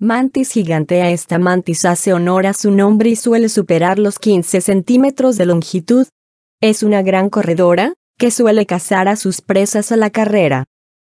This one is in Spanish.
Mantis gigantea esta mantis hace honor a su nombre y suele superar los 15 centímetros de longitud. Es una gran corredora, que suele cazar a sus presas a la carrera.